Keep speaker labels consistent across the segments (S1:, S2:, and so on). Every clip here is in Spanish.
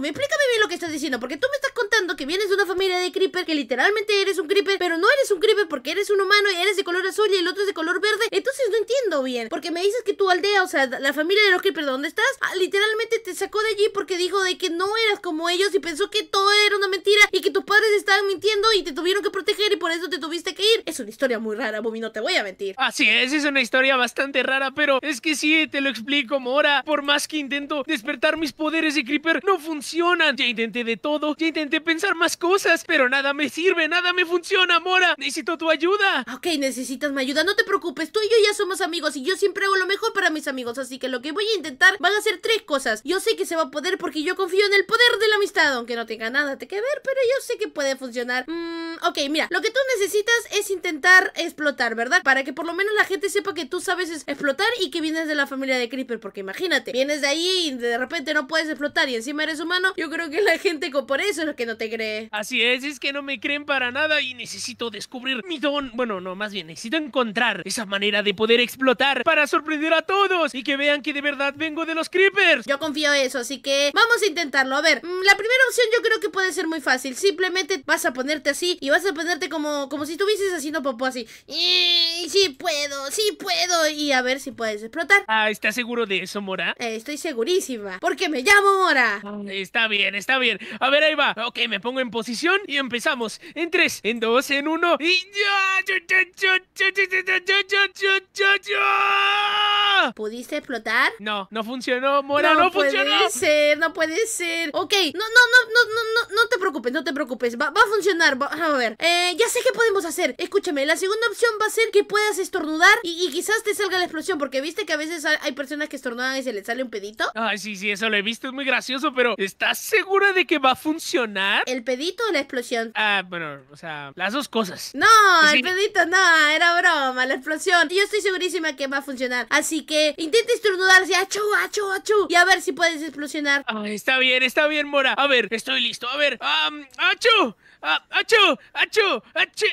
S1: Me explícame bien lo que estás diciendo, porque tú me estás contando que vienes de una familia de creeper, que literalmente eres un creeper, pero no eres un creeper porque eres un humano y eres de color azul y el otro es de color verde. Entonces no entiendo bien, porque me dices que tu aldea, o sea, la familia de los creepers ¿Dónde estás, ah, literalmente te sacó de allí porque dijo de que no eras como ellos y pensó que todo era una mentira y que tus padres estaban mintiendo y te tuvieron que proteger y por eso te tuviste que ir. Es una historia muy rara, Bumi, no te voy a mentir. Así es, es una historia bastante rara, pero es que sí, te lo explico, Mora. Por más que intento despertar mis poderes de creeper, no funciona ya intenté de todo, ya intenté pensar más cosas, pero nada me sirve, nada me funciona, Mora. Necesito tu ayuda. Ok, necesitas mi ayuda, no te preocupes. Tú y yo ya somos amigos y yo siempre hago lo mejor para mis amigos, así que lo que voy a intentar van a ser tres cosas. Yo sé que se va a poder porque yo confío en el poder de la amistad, aunque no tenga nada que ver, pero yo sé que puede funcionar. Mmm. ok, mira, lo que tú necesitas es intentar explotar, ¿verdad? Para que por lo menos la gente sepa que tú sabes explotar y que vienes de la familia de Creeper, porque imagínate, vienes de ahí y de repente no puedes explotar y encima eres un yo creo que la gente como por eso es lo que no te cree. Así es, es que no me creen para nada y necesito descubrir mi don. Bueno, no, más bien, necesito encontrar esa manera de poder explotar para sorprender a todos y que vean que de verdad vengo de los creepers. Yo confío en eso, así que vamos a intentarlo. A ver, mm, la primera opción yo creo que puede ser muy fácil. Simplemente vas a ponerte así y vas a ponerte como, como si estuvieses haciendo popó así. Y sí puedo, sí puedo. Y a ver si puedes explotar. Ah, ¿estás seguro de eso, Mora? estoy segurísima. Porque me llamo Mora. Ah, está bien, está bien. A ver, ahí va. Ok, me pongo en posición y empezamos. En tres, en dos, en uno y... ¡Ya! ¿Pudiste explotar? No, no funcionó, Mora, no, funcionó. No puede ser, no puede ser. Ok, no, no, no, no, no, no, te preocupes, no te preocupes. Va, a funcionar, vamos a ver. Eh, ya sé qué podemos hacer. Escúchame, la segunda opción va a ser que puedas estornudar y, quizás te salga la explosión, porque viste que a veces hay personas que estornudan y se les sale un pedito. Ay, sí, sí, eso lo he visto, es muy gracioso, pero ¿estás segura de que va a funcionar? ¿El pedito o la explosión? Ah, bueno, o sea, las dos cosas. No, el pedito no, era broma, la explosión. Yo estoy segurísima que va a funcionar. Así que que intentes estornudarse, achu, achu, achu, y a ver si puedes explosionar. Ah, está bien, está bien, Mora. A ver, estoy listo, a ver. acho achu, achu, achu, achu.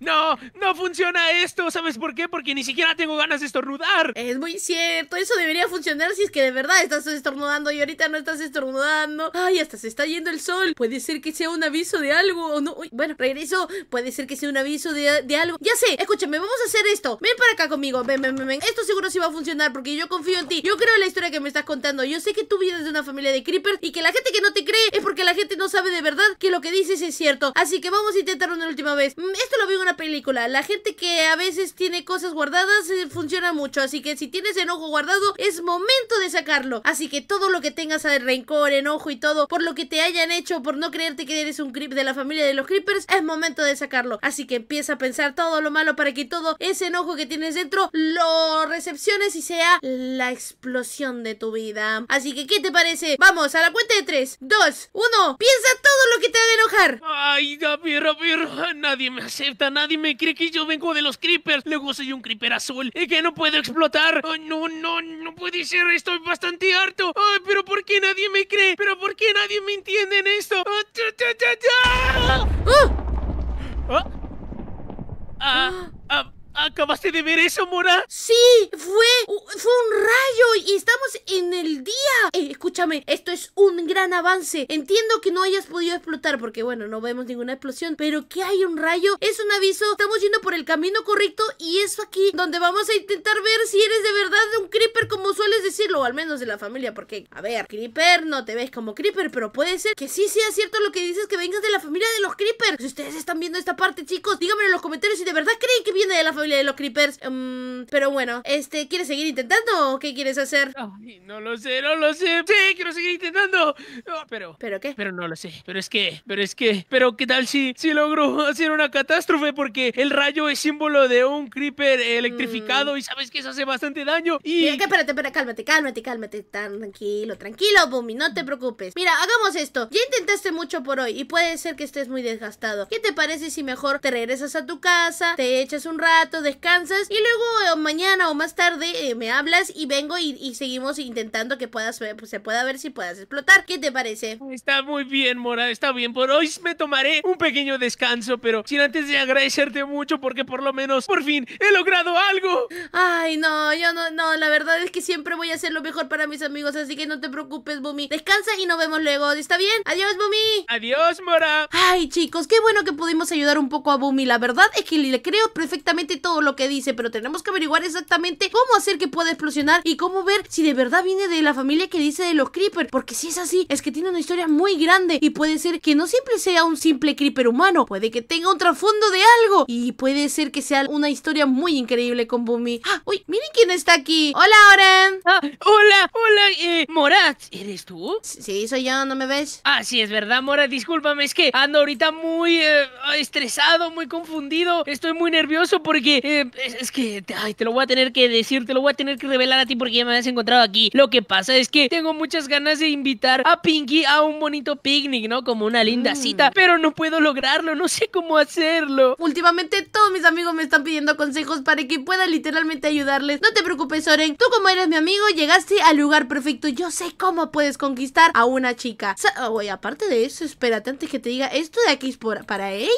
S1: No, no funciona esto. ¿Sabes por qué? Porque ni siquiera tengo ganas de estornudar. Es muy cierto. Eso debería funcionar si es que de verdad estás estornudando y ahorita no estás estornudando. Ay, hasta se está yendo el sol. Puede ser que sea un aviso de algo o no. bueno, regreso. Puede ser que sea un aviso de, algo. Ya sé, escúchame, vamos a hacer esto. Ven para acá conmigo. Ven, ven, ven, Esto seguro sí va a funcionar porque yo confío en ti. Yo creo en la historia que me estás contando. Yo sé que tú vienes de una familia de creepers y que la gente que no te cree es porque la gente no sabe de verdad que lo que dices es cierto. Así que vamos a intentaron la última vez. Mm, esto lo vi en una película. La gente que a veces tiene cosas guardadas eh, funciona mucho. Así que si tienes enojo guardado, es momento de sacarlo. Así que todo lo que tengas de rencor, enojo y todo, por lo que te hayan hecho, por no creerte que eres un creep de la familia de los creepers, es momento de sacarlo. Así que empieza a pensar todo lo malo para que todo ese enojo que tienes dentro lo recepciones y sea la explosión de tu vida. Así que, ¿qué te parece? Vamos, a la cuenta de 3, 2, 1. Piensa todo lo que te ha de enojar. Ay, la ver, nadie me acepta, nadie me cree que yo vengo de los creepers. Luego soy un creeper azul y que no puedo explotar. no, no, no puede ser, estoy bastante harto. Ay, pero ¿por qué nadie me cree? ¿Pero por qué nadie me entiende en esto? ¡Ah! ah. ah. ah. ¿Acabaste de ver eso, Mora? Sí, fue, fue un rayo y estamos en el día. Eh, escúchame, esto es un gran avance. Entiendo que no hayas podido explotar porque, bueno, no vemos ninguna explosión, pero que hay un rayo es un aviso. Estamos yendo por el camino correcto y es aquí donde vamos a intentar ver si eres de verdad un creeper como sueles decirlo, o al menos de la familia, porque, a ver, creeper, no te ves como creeper, pero puede ser que sí sea cierto lo que dices que vengas de la familia de los Creeper. Si ustedes están viendo esta parte, chicos, díganme en los comentarios si de verdad creen que viene de la familia los creepers. Em, pero bueno, este, ¿quieres seguir intentando o qué quieres hacer? no lo sé, no lo sé. Sí, quiero seguir intentando. Ah, pero. ¿Pero qué? Pero no lo sé. Pero es que, pero es que, pero qué tal si, si logro hacer una catástrofe porque el rayo es símbolo de un creeper electrificado mm. y sabes que eso hace bastante daño. Y. que, espérate, espérate, cálmate, cálmate, cálmate. Tranquilo, tranquilo, Bumi, no te preocupes. Mira, hagamos esto. Ya intentaste mucho por hoy y puede ser que estés muy desgastado. ¿Qué te parece si mejor te regresas a tu casa, te echas un rato? descansas y luego eh, mañana o más tarde eh, me hablas y vengo y, seguimos intentando que puedas pues, se pueda ver si puedas explotar. ¿Qué te parece? Está muy bien, Mora, está bien. Por hoy me tomaré un pequeño descanso, pero sin antes de agradecerte mucho porque por lo menos por fin he logrado algo. Ay, no, yo no, no, la verdad es que siempre voy a hacer lo mejor para mis amigos, así que no te preocupes, Bumi. Descansa y nos vemos luego, ¿está bien? Adiós, Bumi. Adiós, Mora. Ay, chicos, qué bueno que pudimos ayudar un poco a Bumi. La verdad es que le creo perfectamente todo lo que dice, pero tenemos que averiguar exactamente cómo hacer que pueda explosionar y cómo ver si de verdad viene de la familia que dice de los Creeper. Porque si es así, es que tiene una historia muy grande y puede ser que no siempre sea un simple Creeper humano, puede que tenga un trasfondo de algo y puede ser que sea una historia muy increíble con Bumi. ¡Ah! ¡Uy! ¡Miren quién está aquí! ¡Hola, Oren! Ah, ¡Hola! ¡Hola! Eh, Morat, ¿eres tú? Sí, soy yo, ¿no me ves? Ah, sí, es verdad, Morat, discúlpame, es que ando ahorita muy eh, estresado, muy confundido, estoy muy nervioso porque eh, es, que te lo voy a tener que decir, te lo voy a tener que revelar a ti porque ya me has encontrado aquí. Lo que pasa es que tengo muchas ganas de invitar a Pinky a un bonito picnic, ¿no? Como una linda mm. cita, pero no puedo lograrlo, no sé cómo hacerlo. Últimamente todos mis amigos me están pidiendo consejos para que pueda literalmente ayudarles. No te preocupes, Soren, tú como eres mi amigo llegaste al lugar perfecto. Yo sé cómo puedes conquistar a una chica. Oye, oh, aparte de eso, espérate antes que te diga, esto de aquí es para ella.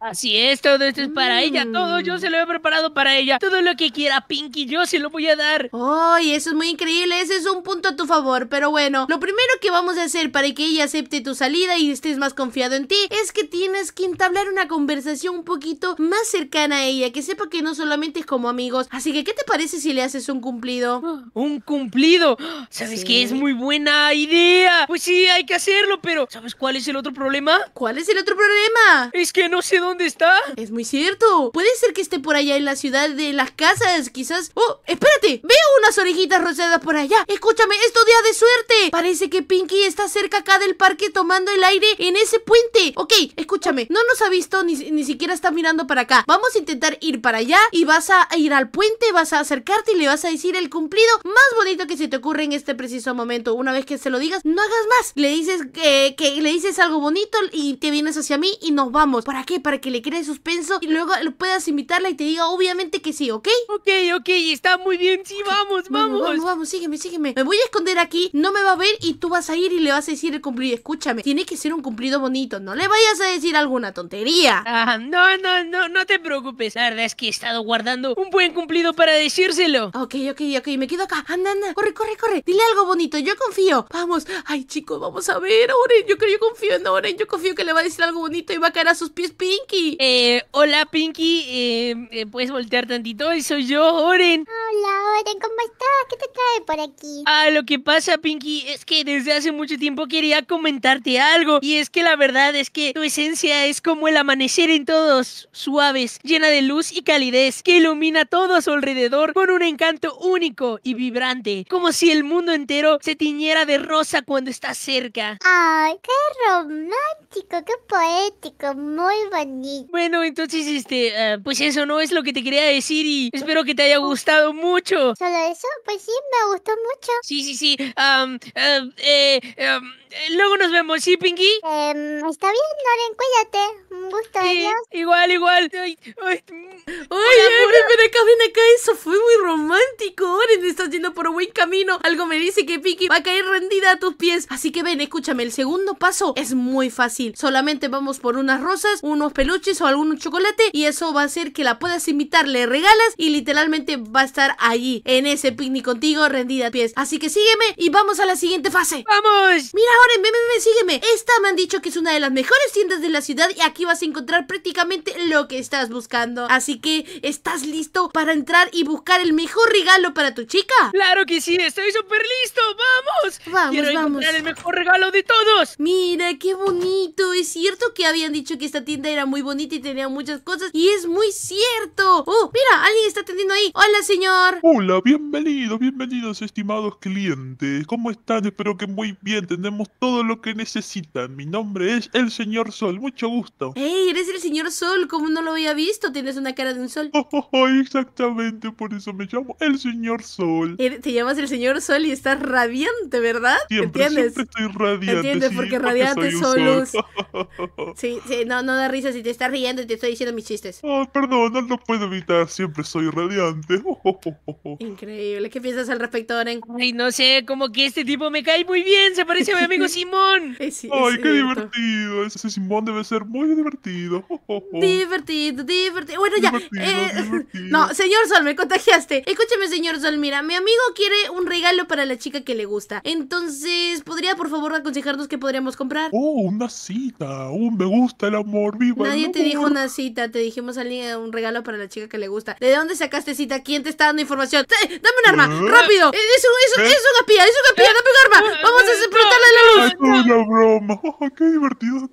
S1: Así es, todo esto es para ella, todo yo mm. se lo he preparado para ella. Todo lo que quiera Pinky, yo se lo voy a dar. ¡Ay, eso es muy increíble! Ese es un punto a tu favor. Pero bueno, lo primero que vamos a hacer para que ella acepte tu salida y estés más confiado en ti es que tienes que entablar una conversación un poquito más cercana a ella, que sepa que no solamente es como amigos. Así que, ¿qué te parece si le haces un cumplido? ¡Un cumplido! ¿Sabes que es muy buena idea? Pues sí, hay que hacerlo, pero ¿sabes cuál es el otro problema? ¿Cuál es el otro problema? Es que no sé dónde está. Es muy cierto. Puede ser que esté por allá en la ciudad de las casas, quizás. ¡Oh! ¡Espérate! ¡Veo unas orejitas rosadas por allá! ¡Escúchame! ¡Esto día de suerte! Parece que Pinky está cerca acá del parque tomando el aire en ese puente. Ok, escúchame. No nos ha visto ni, ni siquiera está mirando para acá. Vamos a intentar ir para allá y vas a ir al puente, vas a acercarte y le vas a decir el cumplido más bonito que se te ocurre en este preciso momento. Una vez que se lo digas, no hagas más. Le dices que, que le dices algo bonito y te vienes hacia mí y nos vamos. ¿Para qué? Para que le quede suspenso y luego puedas invitarla y te diga obviamente que sí, ¿ok? Ok, ok, está muy bien, sí, vamos, vamos. Vamos, vamos, sígueme, sígueme. Me voy a esconder aquí, no me va a ver y tú vas a ir y le vas a decir el cumplido. Escúchame, tiene que ser un cumplido bonito, no le vayas a decir alguna tontería. Ah, no, no, no, no te preocupes. La verdad es que he estado guardando un buen cumplido para decírselo. Ok, ok, ok, me quedo acá. Anda, anda, corre, corre, corre. Dile algo bonito, yo confío. Vamos, ay chicos, vamos a ver. Oren, yo creo, yo confío en Oren, yo confío que le va a decir algo bonito y va a caer a sus pies Pinky. Eh, hola Pinky, eh, que puedes voltear tantito. ...y soy yo, Oren. Hola, Oren, ¿cómo estás? ¿Qué te trae por aquí? Ah, lo que pasa, Pinky, es que desde hace mucho tiempo quería comentarte algo. Y es que la verdad es que tu esencia es como el amanecer en todos, suaves, llena de luz y calidez, que ilumina todo a su alrededor con un encanto único y vibrante. Como si el mundo entero se tiñera de rosa cuando estás cerca. ¡Ay, qué romántico, qué poético, muy bonito! Bueno, entonces, este, ah, pues eso, ¿no? lo que te quería decir y espero que te haya gustado mucho. ¿Solo eso? Pues sí, me gustó mucho. Sí, sí, sí. Eh, eh,
S2: eh, luego nos vemos, ¿sí, Pinky? Em, está bien, Loren, cuídate
S1: sí, Igual, igual. Ay, ay. Mm. ay pero acá, ven acá, eso fue muy romántico. Oren, estás yendo por un buen camino. Algo me dice que Piki va a caer rendida a tus pies. Así que ven, escúchame, el segundo paso es muy fácil. Solamente vamos por unas rosas, unos peluches o algún chocolate y eso va a hacer que la puedas invitar, le regalas y literalmente va a estar allí, en ese picnic contigo, rendida a pies. Así que sígueme y vamos a la siguiente fase. ¡Vamos! Mira, Oren, ven, ven, ven, sígueme. Esta me han dicho que es una de las mejores tiendas de la ciudad y aquí vas a encontrar prácticamente lo que estás buscando. Así que, ¿estás listo para entrar y buscar el mejor regalo para tu chica? ¡Claro que sí! ¡Estoy súper listo! ¡Vamos! ¡Vamos, Quiero vamos! el mejor regalo de todos! Mira, qué bonito. Es cierto que habían dicho que esta tienda era muy bonita y tenía muchas cosas. Y es muy cierto. ¡Oh, mira! Alguien está atendiendo ahí. ¡Hola, señor!
S3: Hola, bienvenido, bienvenidos, estimados clientes. ¿Cómo están? Espero que muy bien. Tenemos todo lo que necesitan. Mi nombre es el señor Sol. Mucho gusto
S1: eres el señor Sol! ¿Cómo no lo había visto? Tienes una cara de un sol.
S3: exactamente, por eso me llamo el señor Sol.
S1: Eh, te llamas el señor Sol y estás radiante, ¿verdad? Siempre, ¿Entiendes? Siempre
S3: estoy radiante. ¿Entiendes? porque radiante
S1: sí, sí, no, no da risa si te estás
S3: riendo y te estoy diciendo mis chistes. Oh, perdón, no lo puedo evitar. Siempre soy radiante.
S1: Increíble. ¿Qué piensas al respecto, Oren? Ay, no sé, como que este tipo me cae muy bien. Se parece a mi amigo Simón. Ay, qué
S3: divertido. Ese Simón debe ser muy divertido divertido.
S1: Divertido, divertido. Bueno, ya. Eh, no, señor Sol,
S3: me contagiaste. Escúchame,
S1: señor Sol, mira, mi amigo quiere un regalo para la chica que le gusta. Entonces, ¿podría por favor aconsejarnos qué podríamos comprar?
S3: Oh, una cita. un me gusta el amor, viva. Nadie te dijo una
S1: cita, te dijimos alguien un regalo para la chica que le gusta. ¿De dónde sacaste cita? ¿Quién te está dando información? ¡Dame un arma! ¿Eh? ¡Rápido! Es, es, es una pía, ¿Eh? es una pía, dame un arma. Vamos a
S3: explotarle la luz. qué divertido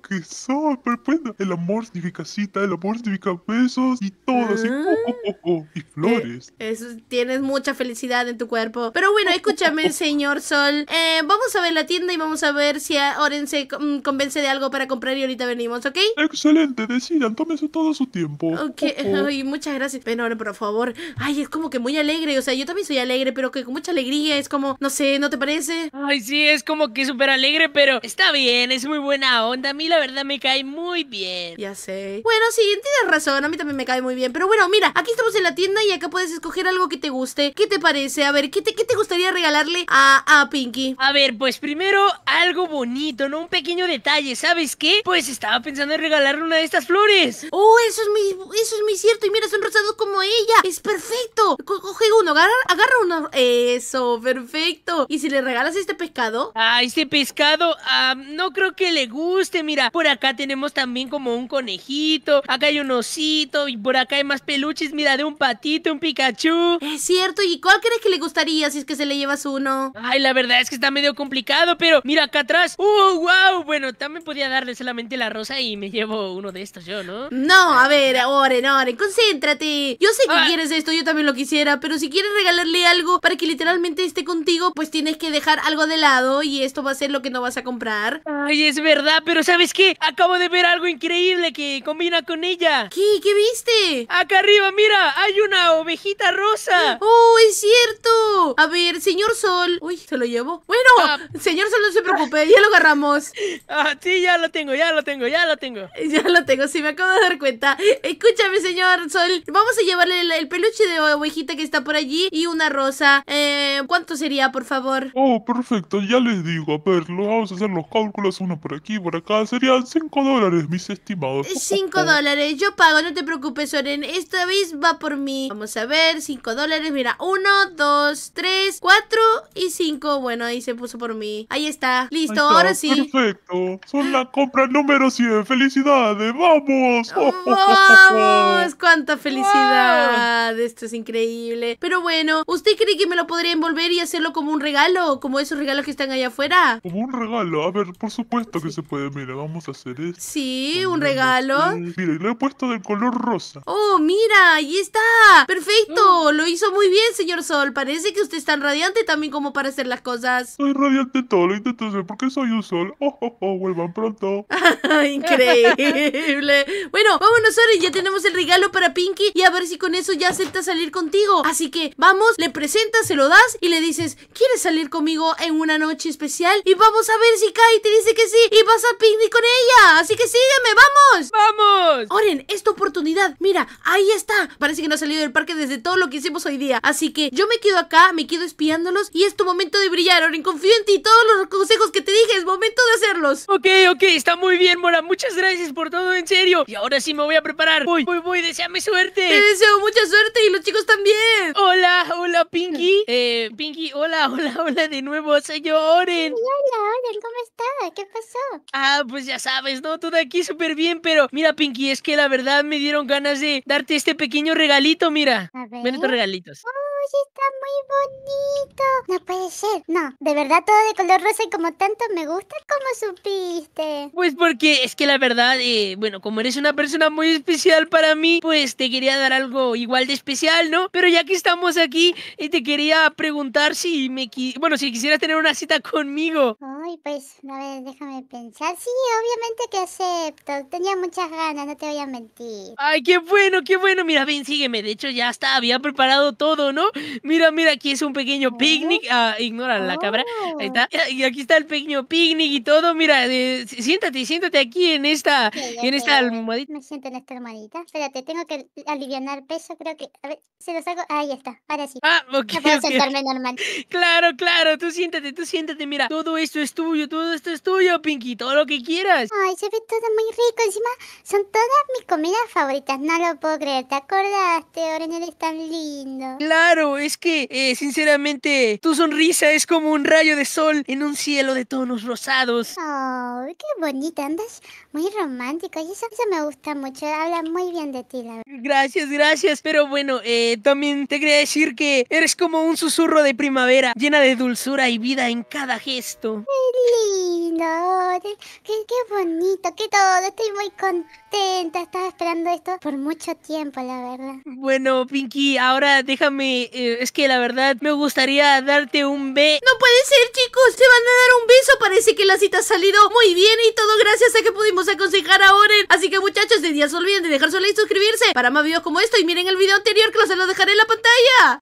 S3: que el amor amor significa cita, el amor significa besos y todo, así, ah. oh, oh, oh, y flores.
S1: Eh, eso, tienes mucha felicidad en tu cuerpo. Pero bueno, escúchame, señor Sol. Eh, vamos a ver la tienda y vamos a ver si a Oren se convence de algo para comprar y ahorita venimos, ¿ok?
S3: Excelente, decidan, tómese todo su tiempo. Ok,
S1: muchas gracias. Pero Oren, por favor. Ay, es como que muy alegre, o sea, yo también soy alegre, pero que con mucha alegría es como, no sé, ¿no te parece? Ay, sí, es como que súper alegre, pero está bien, es muy buena onda. A mí la verdad me cae muy bien. Ya sé. Bueno, sí, tienes razón. A mí también me cae muy bien. Pero bueno, mira, aquí estamos en la tienda y acá puedes escoger algo que te guste. ¿Qué te parece? A ver, ¿qué te, qué te gustaría regalarle a, a Pinky? A ver, pues primero algo bonito, ¿no? Un pequeño detalle. ¿Sabes qué? Pues estaba pensando en regalarle una de estas flores. Oh, eso es muy, eso es muy cierto. Y mira, son rosados como ella. Es perfecto. coge uno, agarra, agarra uno. Eso, perfecto. ¿Y si le regalas este pescado? Ah, este pescado, ah, no creo que le guste. Mira, por acá tenemos también como un un conejito, acá hay un osito y por acá hay más peluches, mira, de un patito, un Pikachu. Es cierto, ¿y cuál crees que le gustaría si es que se le llevas uno? Ay, la verdad es que está medio complicado, pero mira acá atrás. ¡Uh, wow! Bueno, también podía darle solamente la rosa y me llevo uno de estos yo, ¿no? No, a ver, Oren, Oren, concéntrate. Yo sé que ah. quieres esto, yo también lo quisiera, pero si quieres regalarle algo para que literalmente esté contigo, pues tienes que dejar algo de lado y esto va a ser lo que no vas a comprar. Ay, es verdad, pero ¿sabes qué? Acabo de ver algo increíble que combina con ella. ¿Qué? ¿Qué viste? Acá arriba, mira, hay una ovejita rosa. ¡Oh, es cierto! A ver, señor Sol. Uy, se lo llevo. Bueno, ah. señor Sol, no se preocupe, ya lo agarramos. Ah, sí, ya lo tengo, ya lo tengo, ya lo tengo. Ya lo tengo, sí, me acabo de dar cuenta. Escúchame, señor Sol. Vamos a llevarle el, peluche de ovejita que está por allí y una rosa. Eh, ¿Cuánto sería, por favor?
S3: Oh, perfecto, ya les digo. A ver, lo vamos a hacer los cálculos, uno por aquí, por acá. Serían 5 dólares, mis estimados cinco 5 dólares,
S1: yo pago, no te preocupes, Soren. Esta vez va por mí. Vamos a ver, 5 dólares. Mira, 1, 2, 3, 4 y 5. Bueno, ahí se puso por mí. Ahí está, listo, ahora sí.
S3: Perfecto, son la compra número 100. ¡Felicidades! ¡Vamos! ¡Vamos!
S1: ¡Cuánta felicidad! Esto es increíble. Pero bueno, ¿usted cree que me lo podría envolver y hacerlo como un regalo? Como esos regalos que están allá afuera.
S3: Como un regalo, a ver, por supuesto que se puede. Mira, vamos a hacer esto. Sí, un regalo Mm, mira, lo he puesto del color rosa.
S1: Oh, mira, ahí está. Perfecto. Mm. Lo hizo muy bien, señor Sol. Parece que usted es tan radiante también como para hacer las cosas. Soy radiante
S3: todo, lo intento hacer porque soy un sol. Oh, oh, oh, vuelvan pronto.
S1: Increíble. Bueno, vámonos Y Ya tenemos el regalo para Pinky y a ver si con eso ya acepta salir contigo. Así que vamos, le presentas, se lo das y le dices, ¿quieres salir conmigo en una noche especial? Y vamos a ver si Kai te dice que sí y vas a Pinky con ella. Así que sígueme, vamos. ¡Vamos! ¡Vamos! Oren, esta oportunidad. Mira, ahí está. Parece que no ha salido del parque desde todo lo que hicimos hoy día. Así que yo me quedo acá, me quedo espiándolos y es tu momento de brillar, Oren. Confío en ti. Todos los consejos que te dije, es momento de hacerlos. Ok, ok, está muy bien, Mora. Muchas gracias por todo, en serio. Y ahora sí me voy a preparar. Voy, voy, voy. Deseame suerte. Te deseo mucha suerte y los chicos también. Hola, hola, Pinky. eh, Pinky, hola, hola, hola de nuevo. Soy Oren. Hola, Oren, ¿cómo estás? ¿Qué pasó? Ah, pues ya sabes, ¿no? Todo aquí súper bien pero mira, Pinky, es que la verdad me dieron ganas de darte este pequeño regalito, mira. A Ven estos regalitos. Uy, está
S2: muy bonito. No puede ser. No, de verdad todo de color rosa y como tanto me gusta,
S1: ¿cómo supiste? Pues porque es que la verdad, eh, bueno, como eres una persona muy especial para mí, pues te quería dar algo igual de especial, ¿no? Pero ya que estamos aquí, eh, te quería preguntar si me... Bueno, si quisieras tener una cita conmigo.
S2: Pues, A ver, déjame pensar. Sí, obviamente que acepto. Tenía muchas ganas, no te voy a mentir.
S1: Ay, qué bueno, qué bueno. Mira, ven, sígueme. De hecho, ya está, había preparado todo, ¿no? Mira, mira, aquí es un pequeño oh. picnic. Ah, ignora la cabra. Ahí está. Oh. Y aquí está el pequeño picnic y todo. Mira, siéntate, siéntate aquí en esta, en esta almohadita. Me siento en esta almohadita.
S2: Espérate, tengo que aliviar peso, creo que. A ver, se lo saco. Ahí está, ahora sí. Ah, ok.
S1: Claro, claro, tú siéntate, tú siéntate. Mira, todo esto es tu todo
S2: esto es tuyo,
S1: Pinky, todo lo que
S2: quieras. Ay, se ve todo muy rico, encima son todas mis comidas favoritas, no lo puedo creer, ¿te acordaste? Oren, eres tan lindo.
S1: Claro, es que, eh, sinceramente, tu sonrisa es como un rayo de sol en un cielo de tonos rosados.
S2: Oh, qué bonita, andas muy romántico, y eso, me gusta mucho, habla muy bien de ti, Gracias, gracias, pero
S1: bueno, eh, también te quería decir que eres como un susurro de primavera, llena de dulzura y vida en cada gesto lindo,
S2: qué, bonito, qué todo. Estoy muy contenta. Estaba esperando
S1: esto por mucho tiempo, la verdad. Bueno, Pinky, ahora déjame. Eh, es que la verdad me gustaría darte un beso. No puede ser, chicos. Se van a dar un beso. Parece que la cita ha salido muy bien y todo gracias a que pudimos aconsejar a Oren. Así que, muchachos, de día se olviden de dejar su like y suscribirse para más videos como esto. Y miren el video anterior que los se lo dejaré en la pantalla.